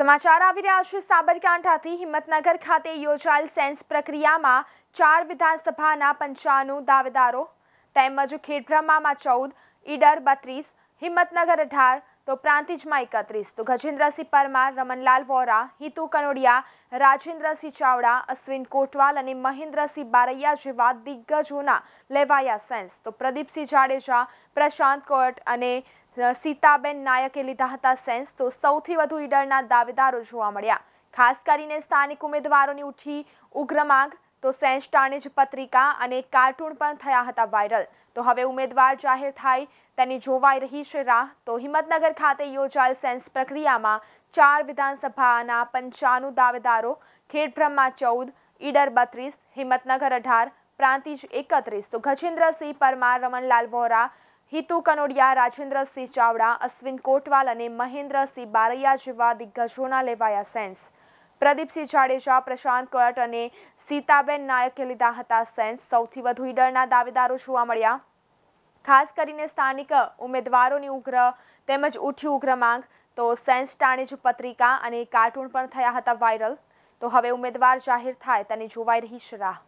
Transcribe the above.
સમાચાર આવી રહ્યા છે સાબરકાંઠાથી હિંમતનગર ખાતે યોજાયેલ સેન્સ પ્રક્રિયામાં ચાર વિધાનસભાના પંચાણું દાવેદારો તેમજ ખેડબ્રહ્મામાં ચૌદ ઈડર બત્રીસ હિંમતનગર અઢાર તો પ્રાંતિજમાં એકત્રીસ તો ગજેન્દ્રસિંહ પરમાર રમણલાલ વોરા હિતુ કનોડિયા રાજેન્દ્રસિંહ ચાવડા અશ્વિન કોટવાલ અને મહેન્દ્રસિંહ બારૈયા જેવા દિગ્ગજોના લેવાયા સેન્સ તો પ્રદીપસિંહ જાડેજા પ્રશાંત કોર્ટ અને સીતાબેન નાયકે લીધા હતા સેન્સ તો સૌથી વધુ ઈડરના દાવેદારો જોવા મળ્યા ખાસ કરીને સ્થાનિક ઉમેદવારોની ઉઠી ઉગ્ર માંગ તો સેન્સ ટાણેજ પત્રિકા અને કાર્ટૂન પણ થયા હતા વાયરલ તો હવે ઉમેદવાર જાહેર થાય તેની જોવાઈ રહી છે રાહ તો હિંમતનગર ખાતે યોજાયેલ સેન્સ પ્રક્રિયામાં ચાર વિધાનસભાના પંચાણું દાવેદારો ખેડબ્રહ્મા ચૌદ ઈડર બત્રીસ હિંમતનગર અઢાર પ્રાંતિજ એકત્રીસ તો ગજેન્દ્રસિંહ પરમાર રમણલાલ વોરા હિતુ કનોડિયા રાજેન્દ્રસિંહ ચાવડા અશ્વિન કોટવાલ અને મહેન્દ્રસિંહ બારૈયા જેવા દિગ્ગજોના લેવાયા સેન્સ પ્રદીપસિંહ જાડેજા પ્રશાંત કોયટ અને સીતાબેન નાયકે લીધા હતા સેન્સ સૌથી વધુ ઈડરના દાવેદારો જોવા મળ્યા ખાસ કરીને સ્થાનિક ઉમેદવારોની ઉગ્ર તેમજ ઉઠી ઉગ્ર માંગ તો સેન્સ ટાણેજ પત્રિકા અને કાર્ટૂન પણ થયા હતા વાયરલ તો હવે ઉમેદવાર જાહેર થાય તેની જોવાઈ રહી છે રાહ